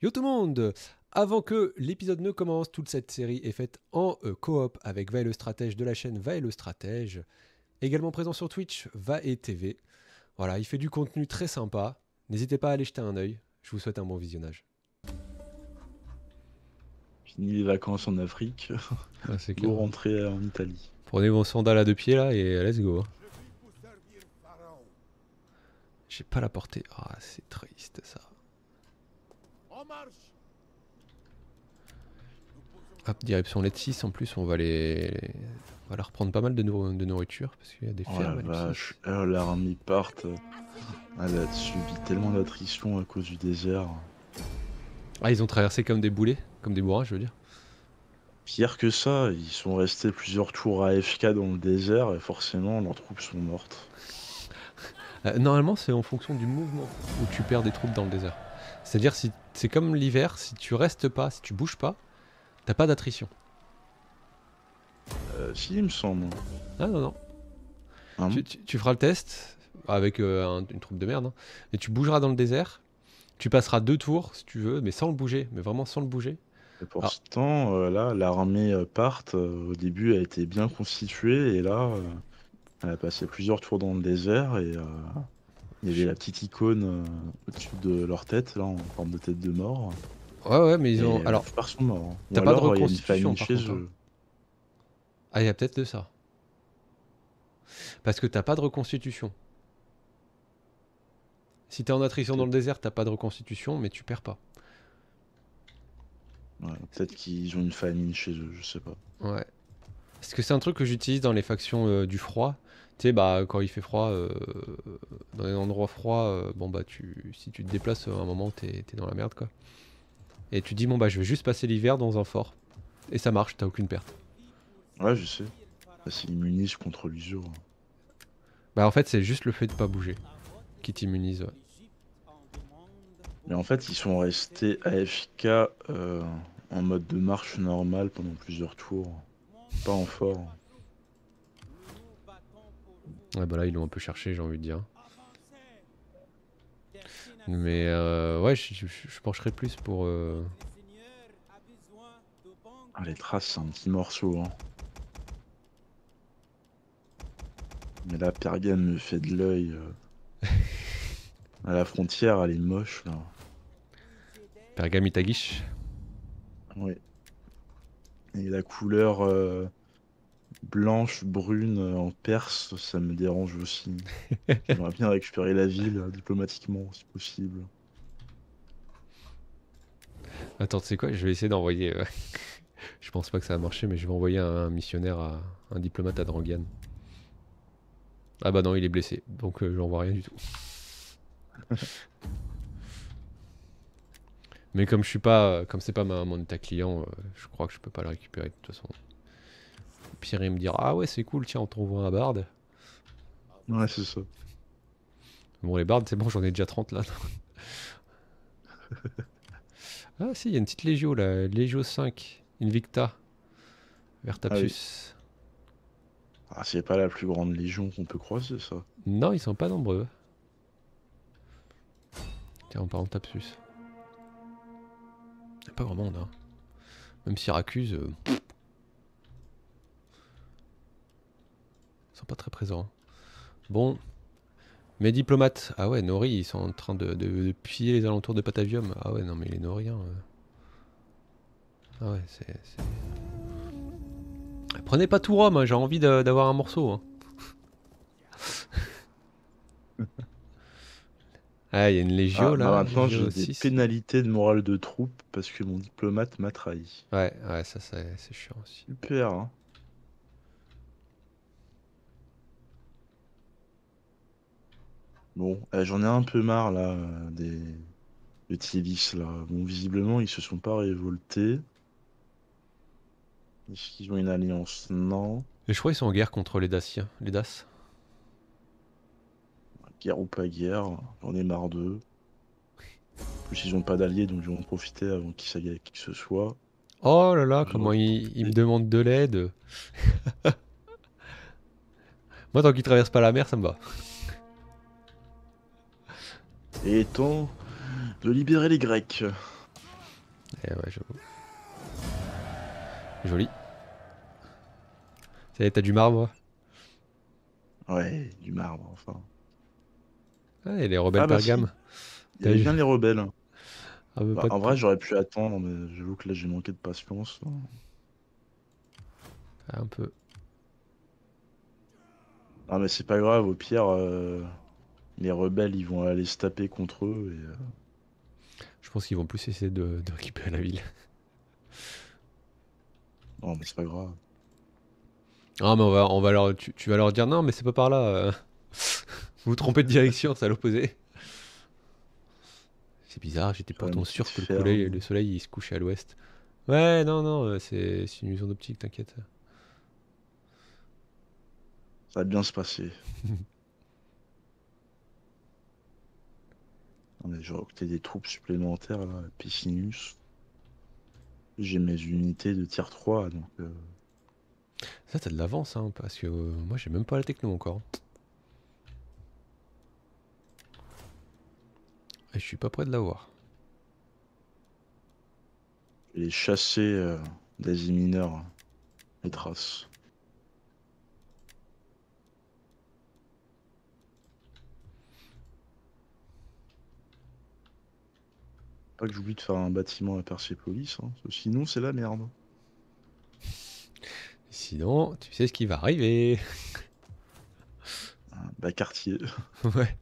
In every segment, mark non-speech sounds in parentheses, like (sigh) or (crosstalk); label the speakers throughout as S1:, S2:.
S1: Yo tout le monde avant que l'épisode ne commence, toute cette série est faite en euh, coop avec Va le stratège de la chaîne Va et le stratège, également présent sur Twitch, Va et TV. Voilà, il fait du contenu très sympa. N'hésitez pas à aller jeter un oeil, Je vous souhaite un bon visionnage. Fini les
S2: vacances en Afrique.
S1: pour (laughs) rentrer en Italie. Prenez vos sandales à deux pieds là et let's go. Hein. J'ai pas la portée. Ah, c'est triste ça. Hop, direction 6 en plus, on va les. On va leur prendre pas mal de, de nourriture parce qu'il y a des oh La vache, oh,
S2: l'armée part. Ah, elle a subi tellement d'attrition à cause du désert. Ah, ils ont traversé comme des boulets, comme des bourrages, je veux dire. Pire que ça, ils sont restés plusieurs tours à FK dans le désert et forcément leurs troupes sont mortes.
S1: Euh, normalement, c'est en fonction du mouvement où tu perds des troupes dans le désert. C'est-à-dire, si, c'est comme l'hiver, si tu restes pas, si tu bouges pas, t'as pas d'attrition. Euh, si, il me semble. Ah non, non. Ah tu, feras le test avec euh, une troupe de merde, hein, et tu bougeras dans le désert. Tu passeras deux tours si tu veux, mais sans le bouger, mais vraiment sans le bouger. Pour ah. ce
S2: temps, euh, là, l'armée euh, part, au début, a été bien constituée, et là, elle a passé plusieurs tours dans le désert, et ah. Il y avait la petite icône euh, au-dessus de leur tête, là, en forme de tête de
S1: mort. Ouais, ouais, mais ils ont. alors. sont hein. T'as pas de reconstitution. Par hein. Ah, il y a peut-être de ça. Parce que t'as pas de reconstitution. Si t'es en attrition dans le désert, t'as pas de reconstitution, mais tu perds pas.
S2: Ouais, peut-être qu'ils ont une famine chez eux, je sais pas. Ouais.
S1: Est-ce que c'est un truc que j'utilise dans les factions euh, du froid. Tu sais, bah, quand il fait froid, euh, dans les endroits froids, euh, bon, bah, tu, si tu te déplaces à euh, un moment, t'es dans la merde, quoi. Et tu dis, bon, bah, je vais juste passer l'hiver dans un fort. Et ça marche, t'as aucune perte.
S2: Ouais, je sais. Bah, c'est immunise contre l'usure. Bah, en fait, c'est juste le
S1: fait de pas bouger qui t'immunise.
S2: Mais en fait, ils sont restés AFK en mode de marche normale pendant plusieurs tours. Pas en fort.
S1: Ouais, bah là, ils l'ont un peu cherché, j'ai envie de dire. Mais euh, ouais, je, pencherai plus pour. Euh... Ah, les traces, c'est un petit morceau.
S2: Hein. Mais là, Pergame me fait de l'œil. Euh. (laughs) à la frontière, elle est moche là. Pergame Ouais. Oui. Et la couleur euh, blanche, brune euh, en Perse, ça me dérange aussi. (laughs) J'aimerais bien récupérer la ville euh, diplomatiquement, si possible.
S1: Attends, tu sais quoi Je vais essayer d'envoyer. Euh, (laughs) je pense pas que ça va marcher, mais je vais envoyer un, missionnaire, à, un diplomate à Drangian. Ah bah non, il est blessé, donc je j'en vois rien du tout. (laughs) mais comme je suis pas, comme c'est pas ma, mon état client, je crois que je peux pas le récupérer de toute façon. Pierre, il me dira Ah ouais, c'est cool, tiens, on t'envoie un barde. Ouais, c'est ça. Bon, les bardes, c'est bon, j'en ai déjà 30 là. (laughs) ah, si, il y a une petite Légio là, Légio 5, Invicta, Vers Ah,
S2: ah c'est pas la plus grande légion qu'on peut croiser, ça. Non, ils sont
S1: pas nombreux. Tiens, on parle de Tapsus. Pas grand monde, hein. Même Syracuse. Euh, sont pas très présents. Bon. Mes diplomates. Ah ouais, Nori, ils sont en train de, piller les alentours de Patavium. Ah ouais, non, mais les Noriens. Euh. Ah ouais, c'est. Prenez pas tout Rome, hein, j'ai envie d'avoir un morceau. Hein. (laughs) ah, il y a une légio ah, là. Bah, maintenant, j'ai des pénalités de
S2: morale de troupe parce que mon diplomate m'a trahi. Ouais, ouais, ça, ça c'est chiant aussi.
S1: Super. Hein.
S2: Bon, euh, j'en ai un peu marre là euh, des de là. Bon, visiblement ils se sont pas révoltés. Est-ce qu'ils ont une alliance Non.
S1: Mais je crois qu'ils sont en guerre contre les Daciens, les Daces.
S2: Guerre ou pas guerre, j'en ai marre d'eux. En plus ils ont pas d'alliés donc ils vont en profiter avant qu'ils s'aillent avec qui que ce soit.
S1: Oh là là, comment ils me demandent de l'aide (laughs) Moi tant qu'ils traversent pas la mer ça me va. Et temps de libérer les Grecs. Eh ouais, j'avoue. Joli. t'as du marbre hein Ouais, du marbre, enfin. Ah, et les rebelles ah, Il y bien les rebelles. Ah, bah, en vrai,
S2: j'aurais pu attendre, mais j'avoue que là, j'ai manqué de patience. Hein. un peu. Ah, mais c'est pas grave, au pire, euh, les rebelles, ils vont aller se taper contre eux. Et, euh, Je pense qu'ils vont plus
S1: essayer de, de récupérer la ville.
S2: non, mais c'est pas grave.
S1: Ah, mais on va, on va leur, tu, vas leur dire non, mais c'est pas par là. Euh. (laughs) vous vous trompez de direction, c'est à l'opposé. C'est bizarre, j'étais pourtant sûr que le, soleil, le il se couchait à l'ouest. Ouais, non, non, euh, c'est une illusion d'optique, t'inquiète.
S2: Ça va bien se passer. (laughs) Non mais j'ai recruté des troupes supplémentaires là,
S1: Piscinus. J'ai mes unités de tier 3 donc. Euh. Ça t'as de l'avance hein, parce que euh, moi j'ai même pas la techno encore. Et je suis pas prêt de l'avoir.
S2: Les chasser euh, d'Asie mineure, hein. les traces. Pas que j'oublie de faire un bâtiment à Persepolis, hein. Police. sinon c'est la merde.
S1: Sinon, tu sais ce qui va arriver. (laughs) Bah, quartier. (laughs) ouais.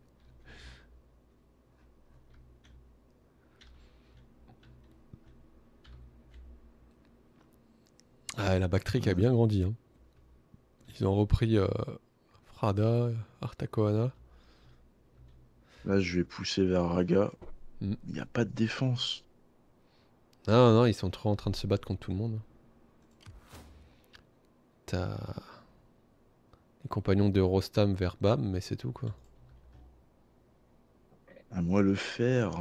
S1: Ah, la qui a bien grandi. Hein. Ils ont repris euh, Frada, Artakoana. Là, je vais pousser vers Raga. Il n'y a pas de défense. Non, non, ils sont trop en train de se battre contre tout le monde. T'as les compagnons de Rostam vers Bam, mais c'est tout quoi. À moi le faire.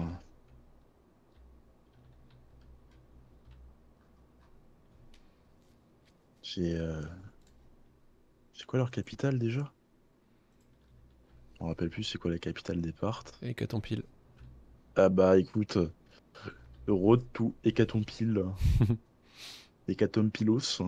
S2: C'est euh, c'est quoi leur capitale déjà On rappelle plus c'est quoi la capitale des partes Et que tant pile. Ah bah écoute, euh, road to Hécatompile. (laughs) Hécatompilos.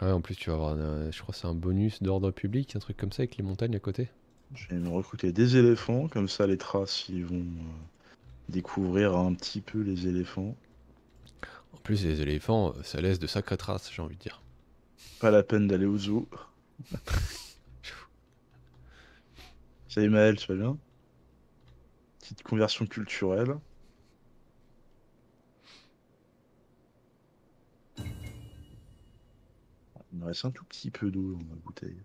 S1: Ouais, en plus, tu vas avoir, euh, je crois, c'est un bonus d'ordre public, un truc comme ça, avec les montagnes à côté. Je vais me
S2: recruter des éléphants, comme ça, les traces, ils vont euh, découvrir un petit peu les éléphants.
S1: En plus, les éléphants, ça laisse de sacrées traces, j'ai envie de dire.
S2: Pas la peine d'aller au zoo. (laughs) Salut Maël, tu vas bien Petite conversion culturelle. Ah, il me reste un tout petit peu d'eau dans ma bouteille.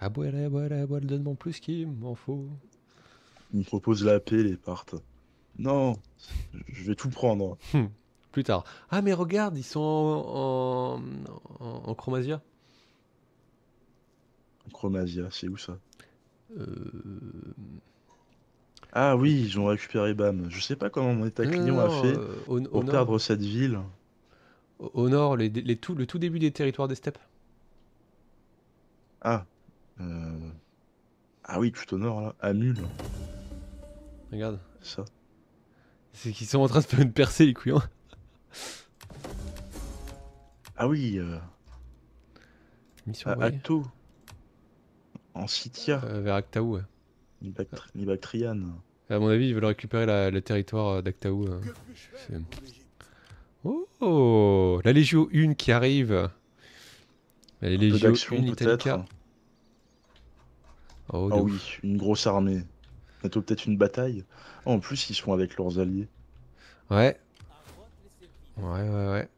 S1: Ah boire, eh, boire, eh, boire, donne-moi plus qu'il m'en faut.
S2: Il me propose la paix, les partes. Non, je vais tout prendre. Hum,
S1: plus tard. Ah mais regarde, ils sont en, en, en Chromasia.
S2: En Chromasia, c'est où ça euh, ah oui, ils ont récupéré Bam. Je sais pas comment mon état client a fait euh, au, pour perdre cette ville.
S1: Au, nord, les, tout, le tout début des territoires des steppes.
S2: Ah. Euh, ah oui, tout au
S1: nord, là. À Regarde. Ça. C'est qu'ils sont en train de percer, les couillons. Ah oui. Euh... Mission à en euh, Vers Actaou,
S2: Libactrian.
S1: À mon avis, ils veulent récupérer le territoire euh, d'Actaou. Hein. Oh La légion 1 qui arrive La légion 1 peut-être Oh, ah oui,
S2: une grosse armée. Bientôt peut-être une bataille. Oh, en plus, ils sont avec leurs alliés.
S1: Ouais. Ouais, ouais, ouais.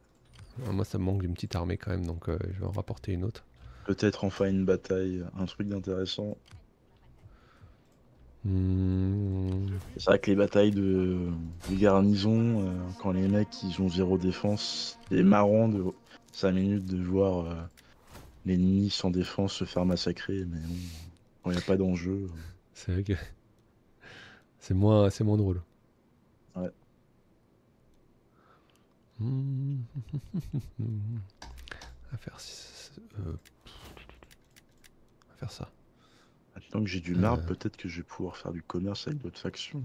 S1: Ah, moi, ça me manque d'une petite armée quand même, donc euh, je vais en rapporter une autre. Peut-être enfin une bataille, un truc d'intéressant.
S2: Hmm. C'est vrai que les batailles de, garnison, euh, quand les mecs ils ont zéro défense, c'est marrant de 5 minutes de voir euh, l'ennemi sans défense se faire massacrer, mais bon, quand il n'y a pas d'enjeu. Euh.
S1: C'est vrai que (laughs) c'est moins, drôle. Ouais. 6. Hmm. (laughs)
S2: Euh, faire ça. Maintenant ah, que j'ai du marbre, euh. peut-être que je vais pouvoir faire du commerce avec d'autres factions.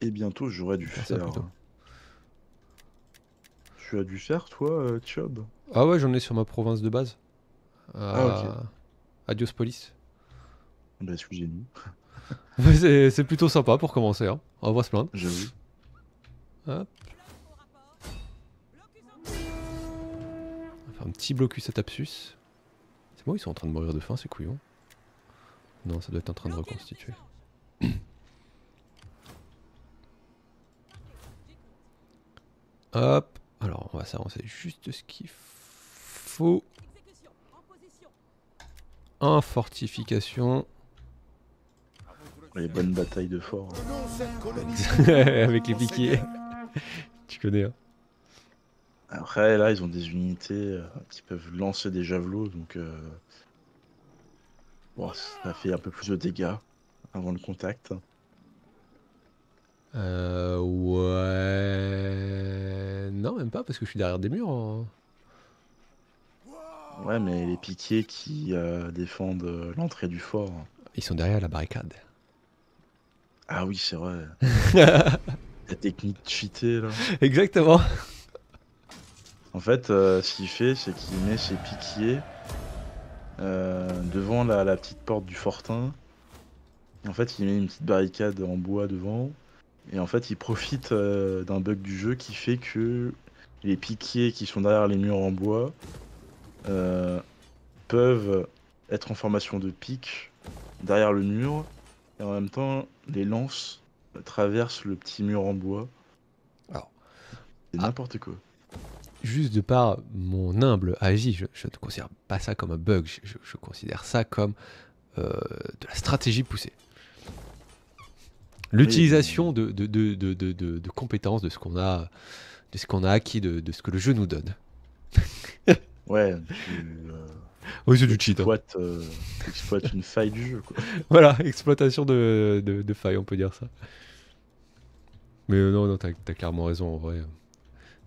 S2: Et bientôt, j'aurai dû
S1: faire. tu as du faire, toi, Job euh, Ah ouais, j'en ai sur ma province de base. Ah, Adios police Bah, excusez-nous. (laughs) c'est plutôt sympa pour commencer. Hein. On va se plaindre. J'avoue. un petit blocus à Tapsus. C'est bon, ils sont en train de mourir de faim, ces couillons. Non, ça doit être en train de reconstituer. (coughs) Hop. Alors, on va s'avancer juste ce qu'il faut. En fortification.
S2: Les bonnes batailles de fort. Hein. (laughs) Avec les piquiers.
S1: (laughs) tu connais, hein.
S2: Après, là, ils ont des unités euh, qui peuvent lancer des javelots, donc euh, bon, ça fait un peu plus de dégâts avant le contact.
S1: Euh, ouais. Non, même pas, parce que je suis derrière des murs. Hein.
S2: Ouais, mais les piquiers qui euh, défendent l'entrée du fort.
S1: Ils sont derrière la barricade.
S2: Ah oui, c'est vrai. (laughs) la technique cheatée, là. Exactement. En fait, euh, ce qu'il fait, c'est qu'il met ses piquiers euh, devant la, petite porte du fortin. En fait, il met une petite barricade en bois devant. Et en fait, il profite euh, d'un bug du jeu qui fait que les piquiers qui sont derrière les murs en bois peuvent être en formation de pique derrière le mur. Et en même temps, les lances traversent le petit mur en bois. C'est ah. n'importe quoi
S1: juste de par mon humble agi je, ne considère pas ça comme un bug, je, considère ça comme euh, de la stratégie poussée. L'utilisation de, de, compétences de ce qu'on a, de ce qu'on a acquis, de, ce que le jeu nous donne. (laughs) ouais. c'est euh, du cheat. Hein. Exploite,
S2: euh, une faille du jeu.
S1: (laughs) Voilà, exploitation de, faille, on peut dire ça. Mais non, non, t'as as clairement raison en vrai.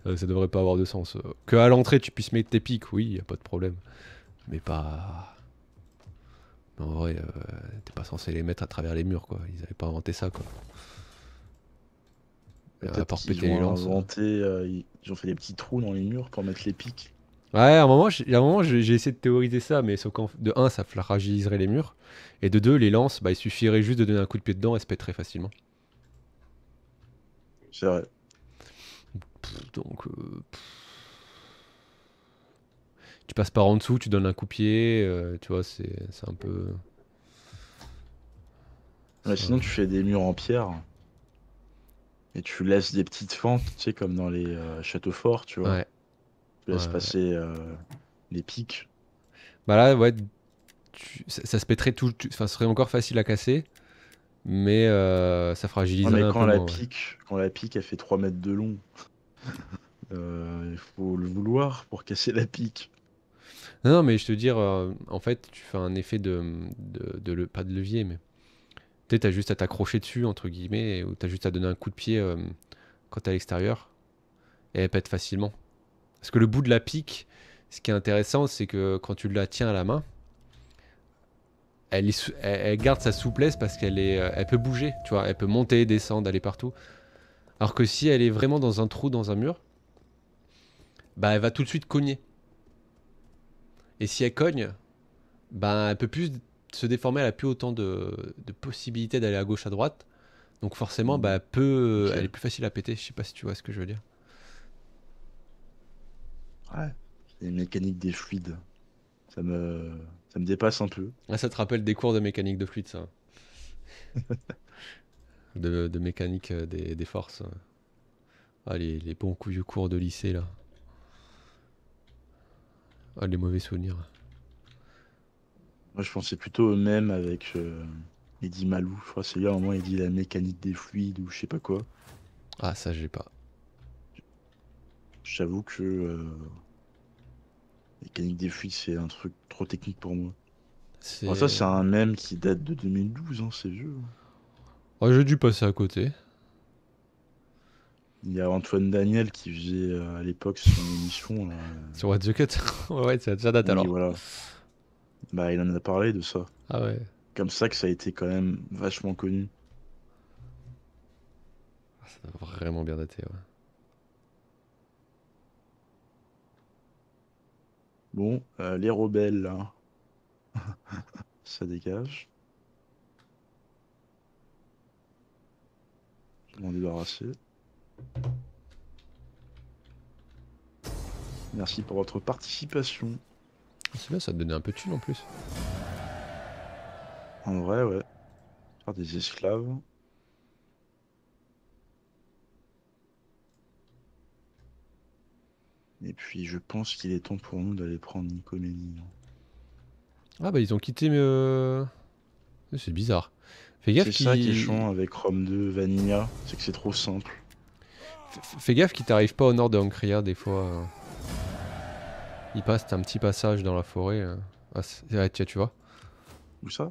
S1: Euh, ça devrait pas avoir de sens. Euh, que à l'entrée tu puisses mettre tes pics, oui, y a pas de problème. Mais pas. Mais en vrai, euh, t'es pas censé les mettre à travers les murs, quoi. Ils avaient pas inventé ça, quoi. ils ont
S2: Inventé, ils ont fait des petits trous dans les murs pour mettre les pics.
S1: Ouais, à un moment, j'ai essayé de théoriser ça, mais de 1, ça fragiliserait les murs, et de deux, les lances, bah, il suffirait juste de donner un coup de pied dedans, elles se pèteraient facilement. C'est vrai donc. Euh, tu passes par en dessous, tu donnes un coup pied, euh, tu vois, c'est un peu.
S2: sinon, tu fais des murs en pierre. Et tu laisses des petites fentes, tu sais, comme dans les euh, châteaux forts, tu vois. Ouais. Tu laisses passer
S1: les pics. Bah là, ouais, ça, se pèterait tout. serait encore facile à casser. Mais ça fragilise mais quand La
S2: pique, Quand la pique, elle fait 3 mètres de long. Euh, il faut le vouloir pour casser la pique.
S1: Non, mais je te dire, euh, en fait, tu fais un effet de, le, pas de levier, mais tu as juste à t'accrocher dessus, entre guillemets, ou tu as juste à donner un coup de pied euh, quand t'es à l'extérieur, et elle pète facilement. Parce que le bout de la pique, ce qui est intéressant, c'est que quand tu la tiens à la main, elle, garde sa souplesse parce qu'elle est, elle peut bouger, tu vois, elle peut monter, descendre, aller partout. Alors que si elle est vraiment dans un trou, dans un mur, bah elle va tout de suite cogner. Et si elle cogne, bah elle peut plus se déformer, elle a plus autant de, possibilités d'aller à gauche, à droite. Donc forcément, bah, elle, elle est plus facile à péter. Je sais pas si tu vois ce que je veux dire.
S2: Ouais, les mécaniques des fluides. Ça me, ça me dépasse un peu.
S1: Ah, ça te rappelle des cours de mécanique de fluide, ça. (laughs) de, mécanique euh, des, forces. Ah, les, bons coups de cours de lycée, là. Ah, les mauvais souvenirs. Moi, je pensais plutôt au même avec euh,
S2: Malou. Je crois c'est là, au moment, il dit la mécanique des fluides ou je sais pas quoi. Ah, ça, j'ai pas. J'avoue que. Euh, mécanique des fluides, c'est un truc trop technique pour moi. ça, c'est un même qui date de 2012, hein, c'est vieux.
S1: Oh, j'ai dû passer à côté.
S2: Il y a Antoine Daniel qui faisait euh, à l'époque son émission. Sur What the Cut Ouais, ça déjà date alors. Bah, il en a parlé de ça. Ah ouais. Comme ça que ça a été quand même vachement connu. Ah, ça a vraiment bien daté, ouais. Bon, euh, les rebelles, là. (laughs) ça dégage. m'en débarrasser. Merci pour votre participation. Ah, c'est ça donnait un peu de thune en plus. En vrai, ouais. Faire des esclaves. Et puis, je pense qu'il est temps pour nous d'aller prendre Nicoménie.
S1: Ah bah, ils ont quitté... Euh... C'est bizarre. Fais gaffe C'est ça qui est
S2: avec Rome 2, Vanilla, c'est que c'est trop simple.
S1: Fais gaffe qu'il t'arrive pas au nord de Ankria hein, des fois. Hein. Il passe, un petit passage dans la forêt. Hein. Ah, tiens, tu vois. Où ça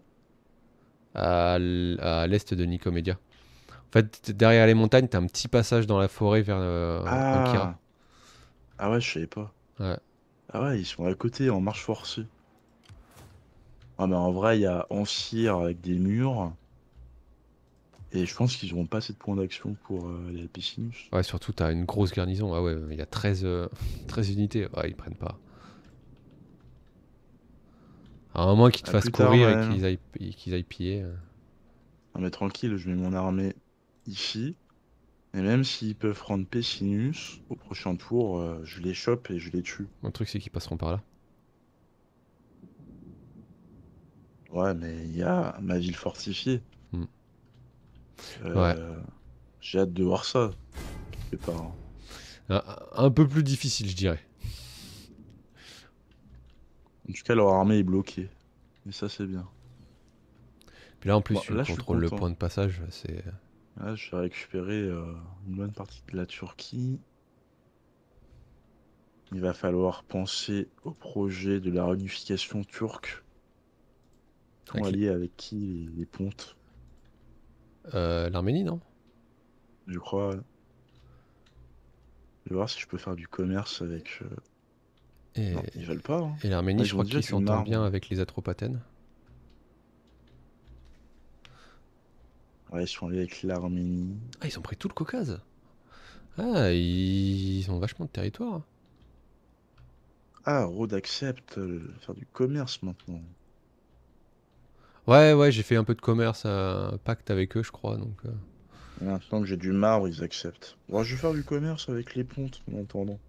S1: À l'est de Nicomédia. En fait, derrière les montagnes, t'as un petit passage dans la forêt vers euh, ah.
S2: ah ouais, je savais pas.
S1: Ah ouais,
S2: ils sont à côté en marche forcée. Ah mais en vrai, il y a Ancire avec des
S1: murs. Et je pense qu'ils n'auront pas assez de points d'action pour euh, les Pessinus. Ouais, surtout, t'as une grosse garnison. Ah ouais, il y a 13, euh, (laughs) unités. Ouais, ils prennent pas. À un moins qu'ils te fassent courir et qu'ils aillent, qu'ils aillent piller. Euh.
S2: Non, mais tranquille, je mets mon armée ici. Et même s'ils peuvent prendre Pessinus, au prochain tour, je les chope et je les tue. un truc, c'est qu'ils passeront par là. Ouais, mais il y a ma ville fortifiée. Euh, J'ai hâte de voir ça. Pas, hein. un, peu plus difficile, je dirais. En tout cas, leur armée est bloquée. Et ça, c'est bien.
S1: Puis là, en plus, bah, je contrôle le point de passage. C'est.
S2: je vais récupérer euh, une bonne partie de la Turquie. Il va falloir penser au projet de la réunification turque. Ton allié avec qui les pontes. Euh, L'Arménie, non Je crois. Je vais voir si je peux faire du commerce avec. Euh,
S1: et... Non, ils veulent pas. Hein. Et l'Arménie, ah, je crois qu'ils s'entendent bien avec les Atropatènes. Ouais, ils sont allés avec l'Arménie. Ah, ils ont pris tout le Caucase. Ah, ils ont vachement de territoire. Ah, Rhodes
S2: accepte euh, faire du commerce maintenant.
S1: Ouais, ouais, j'ai fait un peu de commerce, euh, un pacte avec eux, je crois. Donc, euh.
S2: Maintenant que j'ai du marbre, ils acceptent. Bon, je vais faire du commerce avec les pontes en attendant.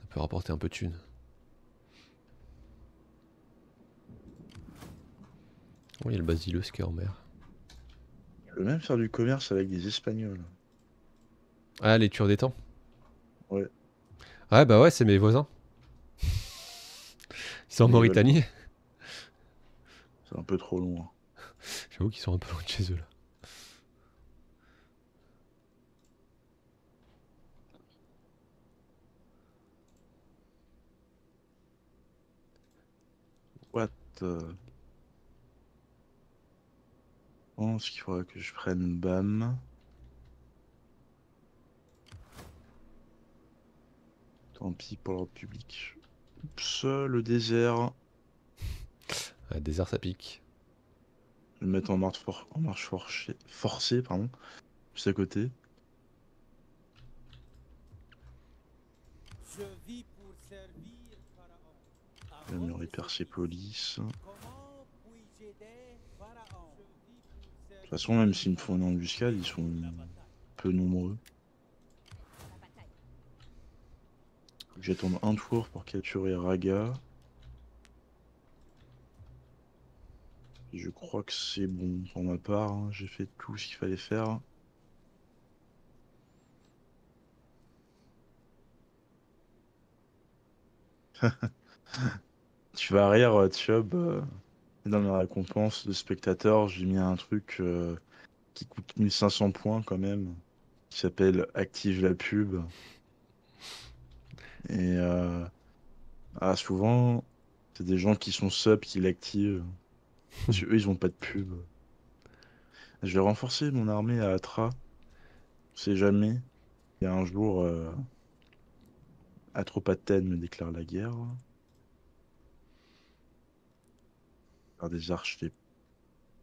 S1: Ça peut rapporter un peu de thunes. Oh, il y a le basileus qui est en mer.
S2: Je peux même faire du commerce avec des Espagnols.
S1: Ah, les tueurs des temps Ouais. Ouais, bah ouais, c'est mes voisins. Ils sont en Mauritanie. C'est un peu trop loin. Hein. J'avoue qu'ils sont un peu loin de chez eux là.
S2: What pense qu'il faudrait que je prenne BAM. Tant pis pour le public. Oups, le désert. Euh, désert ça pique. Je mettre en marche, en forcée, pardon, juste à côté.
S1: Je vis pour servir Pharaon.
S2: De toute façon, même s'ils me font une embuscade, ils sont peu nombreux. J'attends un tour pour capturer Raga. Je crois que c'est bon pour ma part. Hein. J'ai fait tout ce qu'il fallait faire. (laughs) tu vas rire, euh, Tchob, euh, Dans la récompense de spectateur, j'ai mis un truc euh, qui coûte 1500 points quand même, qui s'appelle Active la pub. Et ah, souvent, c'est des gens qui sont sub qui l'activent eux, ils ont pas de pub. Je vais renforcer mon armée à Atra. C'est jamais. Il y un jour, euh... me déclare la guerre. Par des arches des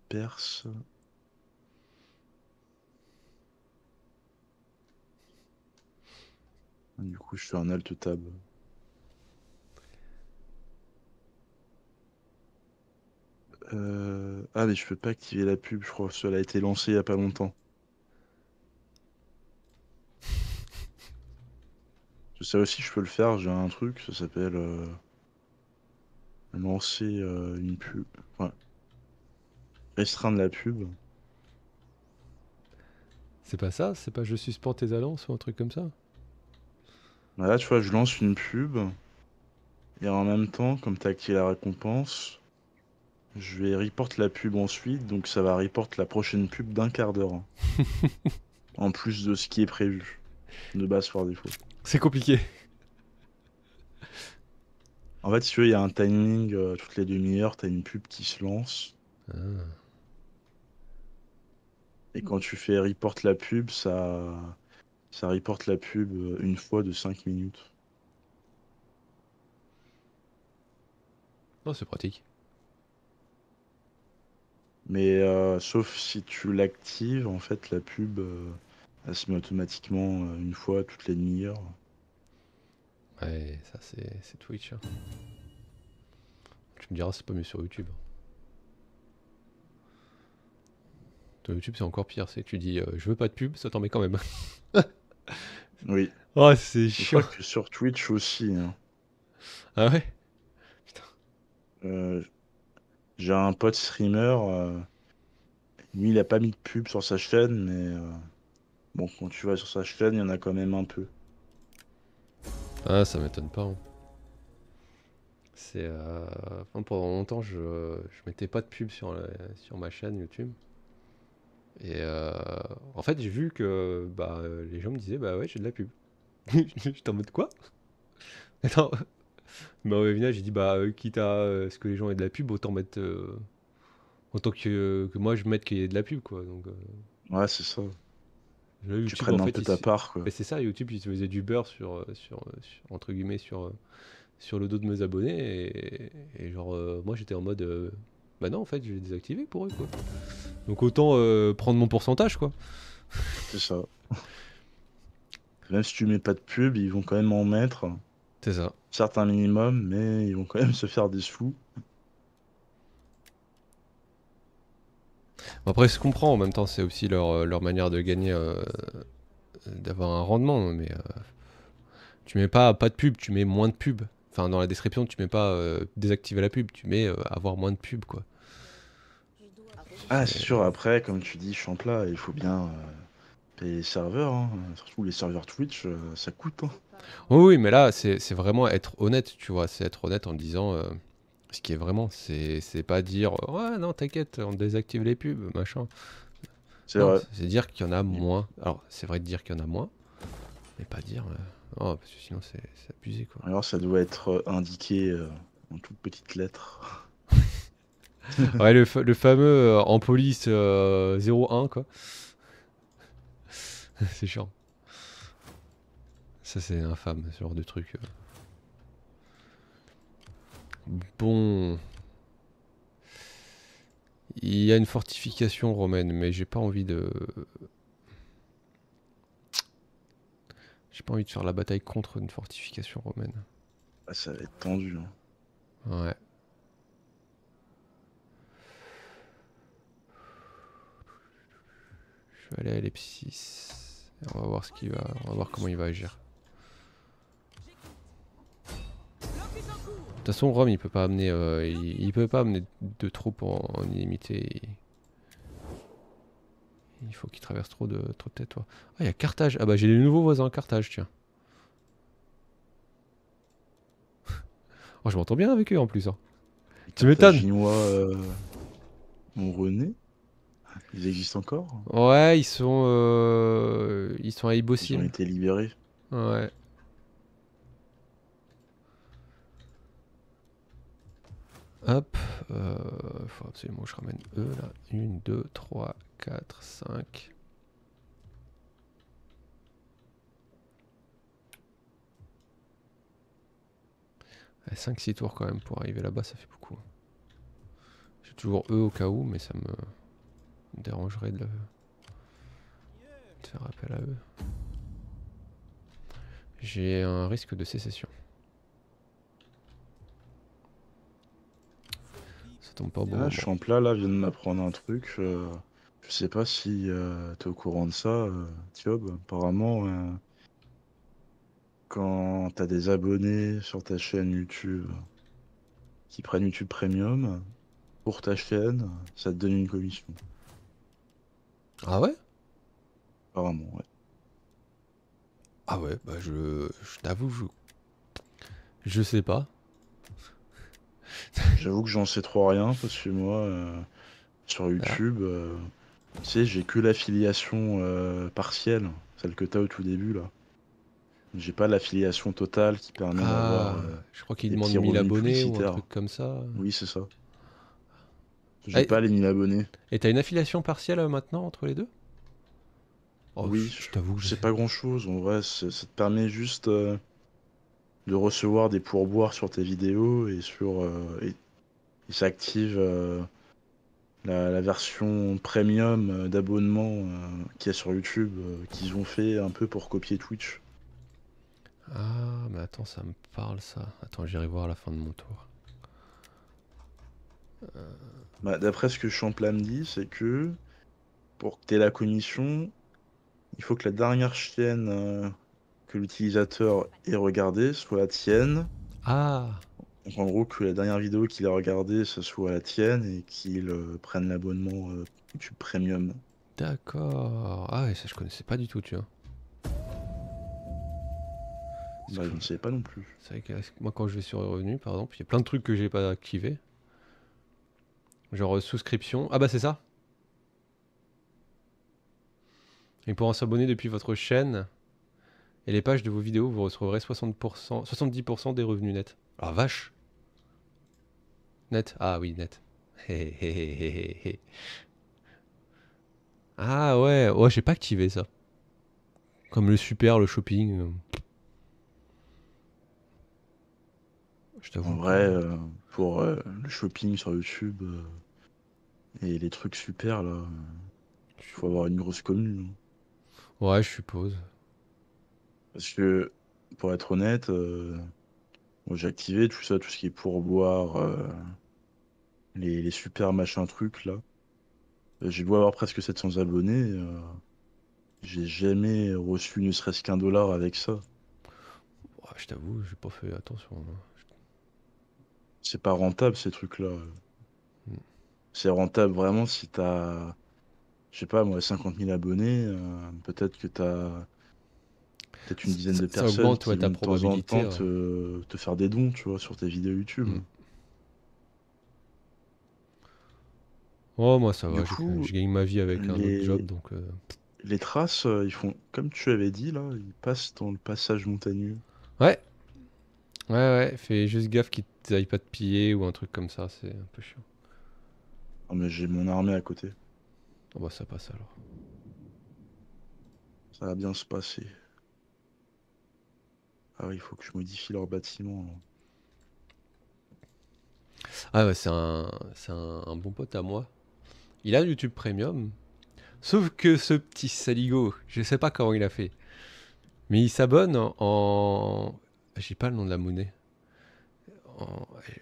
S2: Perses. Du coup, je fais un alt tab. Euh, ah, mais je peux pas activer la pub, je crois, que ça a été lancé il y a pas longtemps. (laughs) Je sais aussi, je peux le faire. J'ai un truc, ça s'appelle euh, lancer euh, une pub. Ouais.
S1: Restreindre la pub. C'est pas ça C'est pas je suspends tes allances ou un truc comme ça
S2: bah Là, tu vois, je lance une pub. Et en même temps, comme t'as activé la récompense, je vais report la pub ensuite, donc ça va report la prochaine pub d'un quart d'heure. Hein. (laughs) en plus de ce qui est prévu, de base par défaut. C'est compliqué. En fait, si tu veux, il y a un timing, euh, toutes les demi-heures, t'as une pub qui se lance. Ah. Et quand tu fais report la pub, ça, ça reporte la pub euh, une fois de 5 minutes. c'est pratique. Mais euh, sauf si tu l'actives, en fait, la pub, euh, elle se met automatiquement
S1: euh, une fois toutes les demi-heures. Ouais, ça c'est Twitch. Hein. Tu me diras, c'est pas mieux sur YouTube. Sur YouTube, c'est encore pire. C'est tu dis, je veux pas de pub, ça t'en met quand même.
S2: (laughs) oui. (laughs) Oh, c'est chiant. Je crois que sur Twitch aussi. Hein. Ah ouais Putain. Euh, j'ai un pote streamer, euh, lui, il a pas mis de pub sur sa chaîne, mais euh, bon, quand tu vas sur sa chaîne, il y en a quand même un peu.
S1: Ah, ça m'étonne pas. Hein. C'est euh, pendant longtemps, je, je mettais pas de pub sur, sur ma chaîne YouTube. Et en fait, j'ai vu que bah, les gens me disaient Bah ouais, j'ai de la pub. (laughs) J'étais en mode quoi (laughs) Mais bah, au final, j'ai dit, bah, euh, quitte à euh, ce que les gens aient de la pub, autant mettre. Euh, autant que, que moi, je mette qu'il y ait de la pub, quoi. Donc,
S2: Ouais, c'est ça. YouTube, tu prennes un peu ta part. Quoi. Bah,
S1: c'est ça, YouTube, ils faisait du beurre sur, sur, entre guillemets, sur, sur le dos de mes abonnés. Et, genre, moi, j'étais en mode, bah non, en fait, je l'ai désactivé pour eux, quoi. Donc autant prendre mon pourcentage, quoi. C'est ça.
S2: Même si tu mets pas de pub, ils vont quand même en mettre. C'est ça. Certains minimum, mais ils vont quand même se faire des sous.
S1: Bon après, qu'on comprend en même temps, c'est aussi leur, euh, manière de gagner, euh, d'avoir un rendement. Mais euh, tu mets pas pas de pub, tu mets moins de pub. Enfin, dans la description, tu mets pas désactiver la pub, tu mets avoir moins de pub, quoi.
S2: Ah, c'est sûr, après, comme tu dis, Champla, il faut bien payer les serveurs. Hein. Surtout les
S1: serveurs Twitch, ça coûte. Hein. Oui, mais là, c'est vraiment être honnête, tu vois. C'est être honnête en disant euh, ce qui est vraiment. C'est pas dire, ouais, non, t'inquiète, on désactive les pubs, machin. C'est dire qu'il y en a moins. Alors, c'est vrai de dire qu'il y en a moins, mais pas dire. Euh, oh, parce que sinon, c'est abusé, quoi. Alors,
S2: ça doit être euh, indiqué
S1: en toutes petites lettres. (laughs) ouais, le, le fameux en police 01, quoi. (laughs) c'est chiant. Ça c'est infâme ce genre de truc. Euh. Bon. Il y a une fortification romaine, mais j'ai pas envie de... J'ai pas envie de faire la bataille contre une fortification romaine.
S2: Ah, ça va être tendu.
S1: Hein. Ouais. Je vais aller à l'Epsis. On va voir ce qu'il va. On va voir comment il va agir. De toute façon, Rome, il peut pas amener, euh, il, peut pas amener de troupes en, illimité. Il faut qu'il traverse trop de, trop de têtes. toi Ah, il y a Carthage. Ah bah j'ai des nouveaux voisins à Carthage, tiens. (laughs) oh, je m'entends bien avec eux en plus. Hein. Tu m'étonnes. Chinois, euh, René,
S2: ils existent encore.
S1: Ouais, ils sont, euh, ils sont à Ils ont été libérés. Ouais. Hop, il euh, faut absolument que je ramène E là. 1, 2, 3, 4, 5. 5-6 tours quand même pour arriver là-bas, ça fait beaucoup. Hein. J'ai toujours E au cas où, mais ça me dérangerait de, de faire appel à E. J'ai un risque de sécession. pas ah, bon Champla, là, vient de m'apprendre un truc.
S2: je sais pas si euh, T'es au courant de ça, euh, Thiob. Apparemment, euh, quand tu as des abonnés sur ta chaîne YouTube qui prennent YouTube Premium, pour ta chaîne, ça te donne une commission.
S1: Ah ouais Apparemment, ouais. Ah ouais, bah je, t'avoue, je sais pas.
S2: (laughs) J'avoue que j'en sais trop rien parce que moi, euh, sur bah. YouTube, euh, tu sais, j'ai que l'affiliation euh, partielle, celle que t'as au tout début là. J'ai pas l'affiliation totale qui permet ah, d'avoir. je crois qu'il demande 1000 abonnés ou un truc comme ça. Oui, c'est ça. J'ai pas les 1000 abonnés.
S1: Et t'as une affiliation partielle maintenant entre les deux
S2: oh, Oui, je t'avoue. C'est pas grand chose en vrai, ça te permet juste de recevoir des pourboires sur tes vidéos et sur euh, et, et s'active euh, la, version premium d'abonnement euh, qu'il y a sur YouTube qu'ils ont fait un peu pour copier
S1: Twitch. Ah, mais attends, ça me parle ça. Attends, j'irai voir à la fin de mon tour. Bah, D'après ce que Champlain me dit, c'est
S2: que pour que tu aies la cognition, il faut que la dernière chaîne que l'utilisateur ait regardé soit la tienne. Ah. en gros, que la dernière vidéo qu'il a regardée, ce soit la tienne et qu'il euh, prenne l'abonnement euh,
S1: du Premium. D'accord. Ah et ça je connaissais pas du tout, tu vois. Bah, je ne sais pas non plus. C'est vrai que moi, quand je vais sur Revenu, par exemple, il y a plein de trucs que j'ai pas activés. Genre euh, souscription. Ah bah c'est ça. Et pour s'abonner depuis votre chaîne, et les pages de vos vidéos, vous recevrez 60%, 70% des revenus nets. Ah vache Net Ah oui, net. ah ouais, ouais, j'ai pas activé ça. Comme le super, le shopping. Je t'avoue. En
S2: vrai, euh, pour euh, le shopping sur YouTube euh, et les trucs super là, il faut avoir une grosse commune. Hein. Ouais, je suppose. Parce que, pour être honnête, euh, j'ai activé tout ça, tout ce qui est pourboire, boire euh, les, super machins trucs là. Euh, j'ai beau avoir presque 700 abonnés, euh, j'ai jamais reçu ne serait-ce qu'un dollar avec ça. je t'avoue, j'ai pas fait attention. C'est pas rentable ces trucs-là. Hmm. C'est rentable vraiment si t'as, je sais pas moi, 50 000 abonnés, peut-être que t'as peut-être une dizaine de personnes ça augmente, qui probabilité, de te, faire des dons, tu vois, sur tes vidéos YouTube. Mm.
S1: Oh, moi ça va,
S2: je, gagne ma vie avec un autre job, donc... Euh. Les traces, euh, ils font, comme tu avais dit, là, ils
S1: passent dans le passage montagneux. Ouais. Ouais, ouais, fais juste gaffe qu'ils aillent pas te piller ou un truc comme ça, c'est un peu chiant.
S2: Ah, mais j'ai mon armée à côté. Oh, bah ça passe alors. Ça va bien se passer.
S1: Ah il faut que je modifie leur bâtiment. Ah ouais, c'est un, un, bon pote à moi. Il a YouTube Premium. Sauf que ce petit saligo, je sais pas comment il a fait. Mais il s'abonne en. J'ai pas le nom de la monnaie.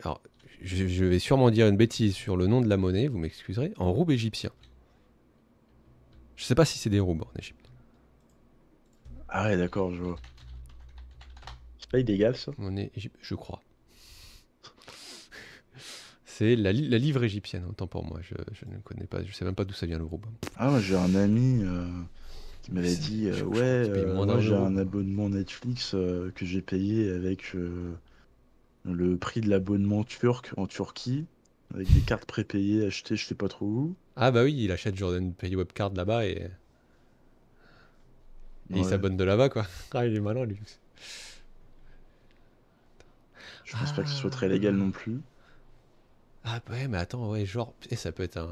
S1: Alors, je, vais sûrement dire une bêtise sur le nom de la monnaie, vous m'excuserez. En roube égyptien. Je sais pas si c'est des roubes en Égypte. Ah ouais, d'accord, je vois. Il il dégage ça je crois. (laughs) C'est la, livre égyptienne, hein, autant pour moi. Je, ne connais pas, je sais même pas d'où ça vient le groupe.
S2: Ah, j'ai un ami euh, qui m'avait dit euh, Ouais, euh, moi j'ai un abonnement Netflix que j'ai payé avec le prix de l'abonnement turc en Turquie, avec des cartes prépayées achetées, je sais pas trop où.
S1: Ah, bah oui, il achète Jordan Pay Webcard là-bas et. et il s'abonne de là-bas, quoi. (laughs) Ah, il est malin, lui. Je pense pas que ce soit très ah. légal non plus. Ah ouais, mais attends, ouais, genre, et ça peut être un.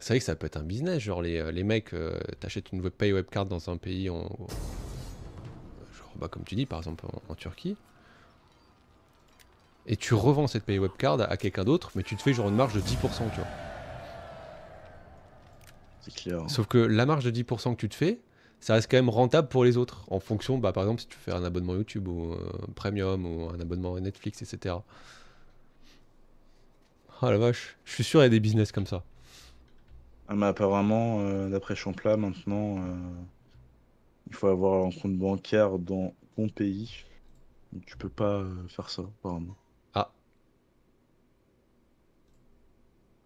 S1: C'est vrai que ça peut être un business, genre les, euh, mecs, euh, t'achètes une pay webcard dans un pays en. Genre, bah, comme tu dis, par exemple en, Turquie. Et tu revends cette pay webcard à quelqu'un d'autre, mais tu te fais genre une marge de 10%, tu vois. C'est clair. Sauf que la marge de 10% que tu te fais, ça reste quand même rentable pour les autres, en fonction, bah, par exemple, si tu fais un abonnement YouTube ou euh, premium ou un abonnement Netflix, etc. Ah la vache, je suis sûr il y a des business comme ça.
S2: Ah, mais apparemment, euh, d'après Champla, maintenant, euh, il faut avoir un compte bancaire dans ton pays. Donc, tu peux pas faire ça, apparemment. Ah.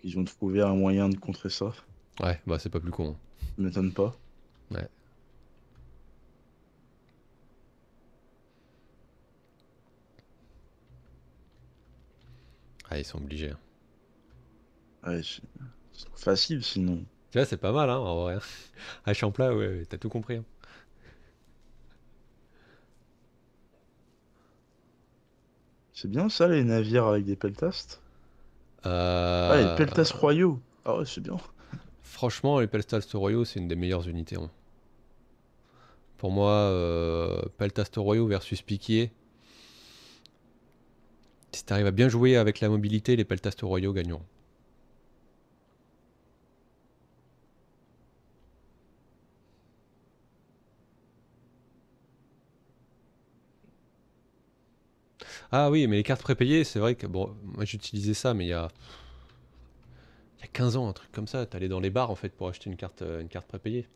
S2: Ils ont trouvé un moyen de contrer
S1: ça. Ouais, bah c'est pas plus con. Ne hein. M'étonne pas. Ouais. Ah, ils sont obligés. Hein.
S2: c'est facile sinon.
S1: Tu c'est pas mal, hein, en hein. À Champla, ouais, ouais t'as tout compris. Hein. C'est bien ça, les navires
S2: avec des peltastes
S1: euh, Ah, les peltastes
S2: royaux Ah ouais, c'est bien.
S1: Franchement, les peltastes royaux, c'est une des meilleures unités. Pour moi, euh, peltastes royaux versus piquier, si tu arrives à bien jouer avec la mobilité, les Peltas royaux gagneront. Ah oui, mais les cartes prépayées, c'est vrai que bon, moi j'utilisais ça, mais il y a, il y a 15 ans, un truc comme ça. T'allais dans les bars en fait pour acheter une carte, euh, une carte prépayée.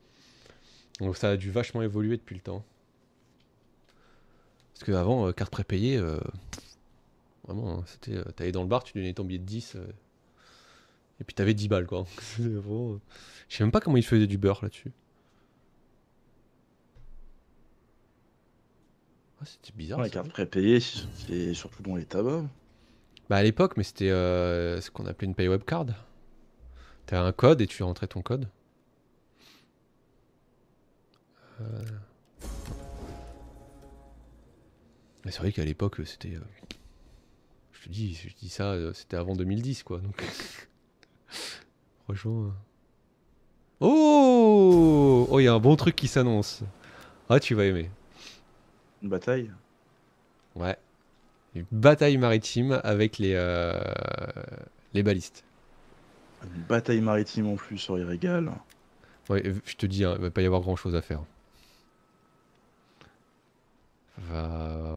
S1: Donc ça a dû vachement évoluer depuis le temps. Parce qu'avant, avant euh, carte prépayée, euh, Vraiment, hein, c'était. Euh, t'allais dans le bar, tu donnais ton billet de 10. Euh, et puis t'avais 10 balles, quoi. (laughs) Euh, je sais même pas comment ils faisaient du beurre là-dessus. Ah, c'était bizarre. Ouais, la carte prépayée, c'est surtout dans les tabacs. Bah à l'époque, mais c'était ce qu'on appelait une pay-web card. T'avais un code et tu rentrais ton code. Mais C'est vrai qu'à l'époque, c'était je dis, je ça, euh, c'était avant 2010, quoi. Donc, (laughs) franchement. Euh. Oh Oh, il y a un bon truc qui s'annonce. Ah, tu vas aimer. Une bataille Ouais. Une bataille maritime avec les, euh, les balistes. Une bataille maritime en plus sur Irrégal. je te dis, hein, il va pas y avoir grand chose à faire. Va...